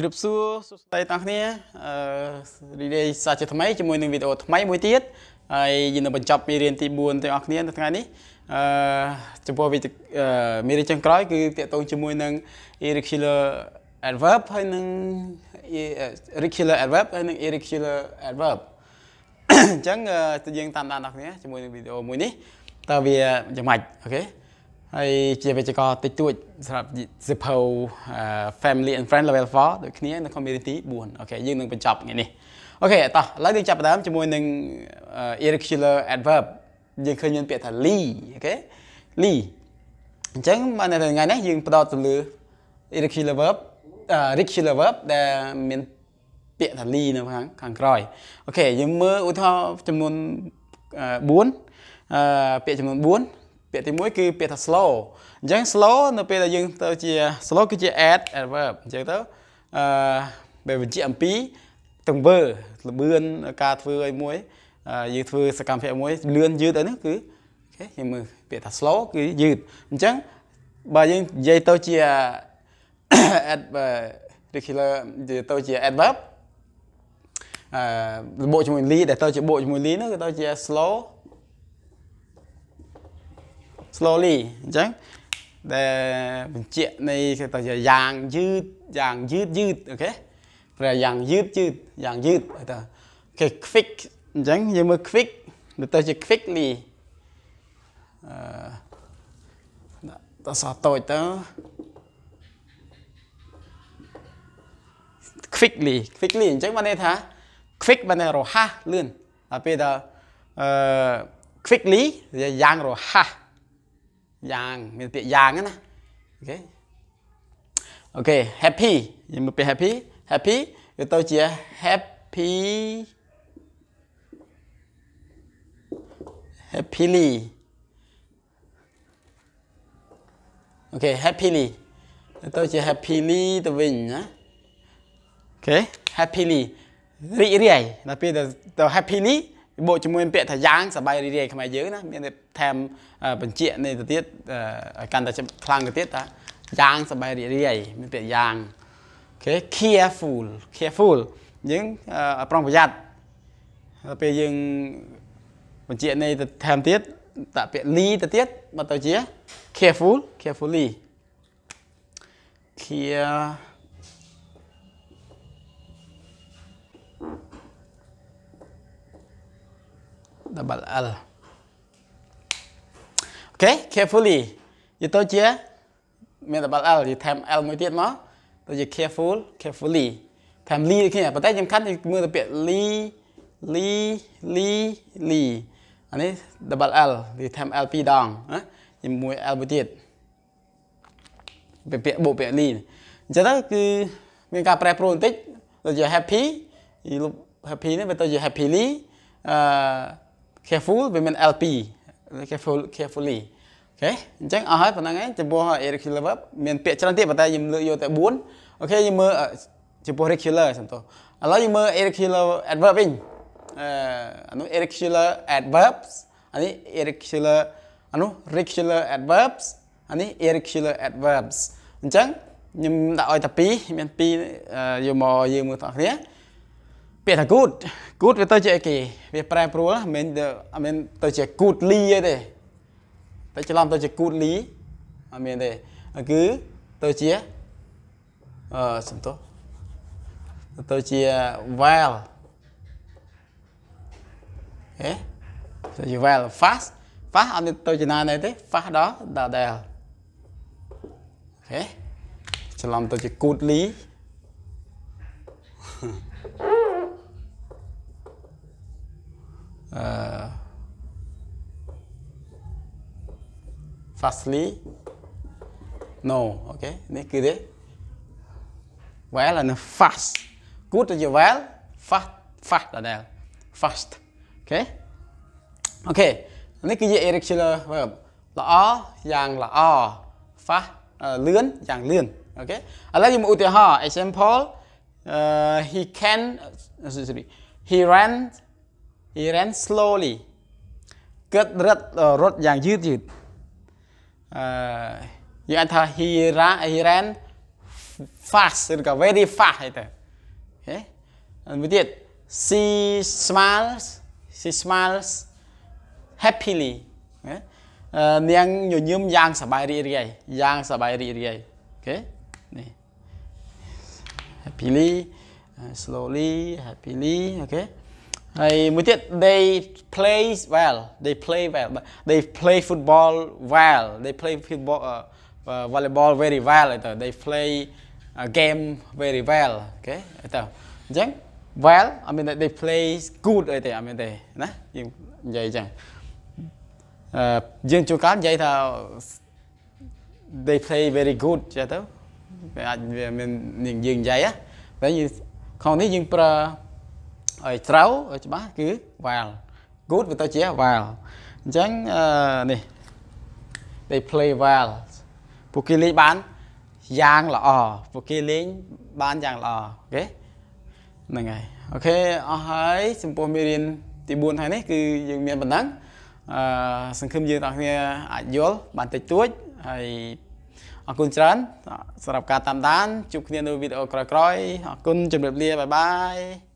ជ្រាបសួរសួស្តីទាំងគ្នាអឺរីដេសាជាថ្មីជាមួយនឹងវីដេអូថ្មីមួយទៀតហើយយើងនឹងបញ្ចប់មេរៀនទី4ទាំងអស់គ្នានៅថ្ងៃនេះអឺចំពោះវិមេរៀនចុងក្រោយ គឺតាក់ទងជាមួយនឹង irregular adverb ហើយនឹង irregular adverb ហើយនឹង irregular adverb អញ្ចឹងយើងតាមដានអ្នកគ្នាជាមួយនឹងវីដេអូមួយនេះតើវាយ៉ាងម៉េចអូខេហើយជាវិជ្ជករតិចតួចសម្រាប់សិភៅ Family and Friend Level 4ដូចគ្នានៅ Community 4អូខេយើងនឹងបញ្ចប់ថ្ងៃនេះអូខេតោះឥឡូវយើងចាប់ផ្ដើមជាមួយនឹង irregular adverb យើងឃើញមានពាក្យថា li អូខេ li អញ្ចឹងបាននៅថ្ងៃនេះយើងផ្ដោតទៅលើ irregular verb irregular verb ដែលមានពាក្យថា li នៅខាងខាងក្រោយអូខេយើងមើលឧទាហរណ៍ចំនួន4អឺពាក្យចំនួន4ពាក្យទី1គឺពាក្យថា slow អញ្ចឹង slow នៅពេលដែលយើងទៅជា slow គឺជា ad adverb អញ្ចឹងទៅអឺពេលបញ្ជាក់អំពីទង្វើលបឿនការធ្វើឲ្យមួយយើងធ្វើសកម្មភាពមួយលឿនយឺតអីនោះគឺអូខេយើងមើលពាក្យថា slow គឺយឺតអញ្ចឹងបើយើងនិយាយទៅជា particular និយាយទៅជា adverb អឺបូកជាមួយ lead ដែលទៅជាបូកជាមួយ lead នោះគឺទៅជា slow slowly អញ្ចឹងដែលបញ្ជាក់នៃគេថាយ៉ាងយឺតយ៉ាងយឺតយឺតអូខេព្រះយ៉ាងយឺតយឺតយ៉ាងយឺតទៅគេ quick អញ្ចឹងយើងមើល quick ទៅជា quickly អឺតសតូចទៅ quickly quickly អញ្ចឹងបានន័យថា quick បានន័យរហ័សលឿនតែពេលដល់អឺ quickly យ៉ាងរហ័សយ៉ាងមានពាក្យយ៉ាងណាអូខេអូខេ happy យើងមើលពាក្យ happy happy វាទៅជា happy happily អូខេ happily ទៅជា happily ទៅវិញណាអូខេ happily រីករាយដល់ពេលទៅ happily បូកជាមួយពាក្យថាយ៉ាងសបាយរីរាយខ្មែរយើងណាមានថែមបញ្ជាក់នេះទៅទៀតឲ្យកាន់តែខ្លាំងទៅទៀតតាយ៉ាងសបាយរីរាយមានពាក្យយ៉ាងអូខេ careful careful យើងប្រុងប្រយ័ត្នដល់ពេលយើងបញ្ជាក់នេះទៅថែមទៀតដាក់ពាក្យ li ទៅទៀតមកទៅជា careful carefully care double l អូខេ carefully យកទៅជាមាន double l យកថែម l មួយទៀតមកទៅជា careful carefully ថែម ly គ្នាប៉ុន្តែសំខាន់មើលទៅពាក្យ ly ly ly ly អានេះ double l ឬថែម l ពីរដងណាជាមួយ l មួយទៀតពាក្យបូកពាក្យ ly អញ្ចឹងទៅគឺមានការប្រែប្រួលបន្តិចដូចជា happy លុប happy នេះវាទៅជា happily អឺ careful វាមាន LP careful carefully អូខេអញ្ចឹងអស់ហើយប៉ុណ្ណឹងឯងចំពោះ irregular verb មានពាក្យច្រើនទៀតប៉ុន្តែខ្ញុំលើកយកតែ4អូខេយើងមើលចំពោះ regular សំទោសឥឡូវយើងមើល irregular adverb វិញអឺអានោះ irregular adverbs អានេះ irregular អានោះ regular adverbs អានេះ irregular adverbs អញ្ចឹងខ្ញុំដាក់ឲ្យតែ2មាន2យកមកយើងមើលបងប្អូនគ្នាពាក្យថា good good វាទៅជាអីគេ វាប្រែប្រួលមិនអត់មានទៅជា goodly ទេតែច្រឡំទៅជា goodly អត់មានទេគឺទៅជាអឺសំទោសទៅជា well ហេទៅជា well fast fast អត់ទៅជាណាទេ fast ដល់ដល់ដែលហេច្រឡំទៅជា goodly uh, ờ, fastly no okay. ok នេះគឺទេ well អានឹង fast good គូទៅជា well fast fast là ដដែល fast okay. Okay, អូខេអូខេនេះគឺជា irregular verb ល្អយ៉ាងល្អ fast ờ, okay. Ở đây លឿនយ៉ាងលឿនអូខេឥឡូវយើងមកឧទាហរណ៍ example uh, he can sorry he ran he ran slowly គាត់រត់រត់យ៉ាងយឺតយឺតអឺយើងអាចថា he ran he ran fast ឬក៏ very fast ហ្នឹងទៅហេមួយទៀត she smiles she smiles happily នាងញញឹមយ៉ាងសប្បាយរីករាយយ៉ាងសប្បាយរីករាយអូខេនេះ happily slowly happily អូខេហើយមួយទៀត they play well they play well they play football well they play football uh, uh, volleyball very well ទៅ they play a ờ, game very well okay ទៅអញ្ចឹង well I mean they play good អីទេ I mean they vậy chẳng ទេណាយើងនិយាយអញ្ចឹងអឺយើងជួនកាលនិយាយថា they play very good mình vậy á còn thấy ចេះទៅវាអាចវាមានយើងនិយាយណាតែយើងខាងនេះយើងប្រើឲ្យត្រូវឲ្យច្បាស់គឺ while good វាទៅជា while អញ្ចឹងនេះ they play well ពួកគេលេងបានយ៉ាងល្អពួកគេលេងបានយ៉ាងល្អអូខេហ្នឹងហើយអូខេអស់ហើយចំពោះមេរៀនទី4ថ្ងៃនេះគឺយើងមានប៉ុណ្ណឹងអឺសង្ឃឹមយើងបងប្អូនអាចយល់បានតិចតួចហើយអរគុណច្រើនសម្រាប់ការតាមដានជួបគ្នានៅវីដេអូក្រោយៗអរគុណជម្រាបលាបាយបាយ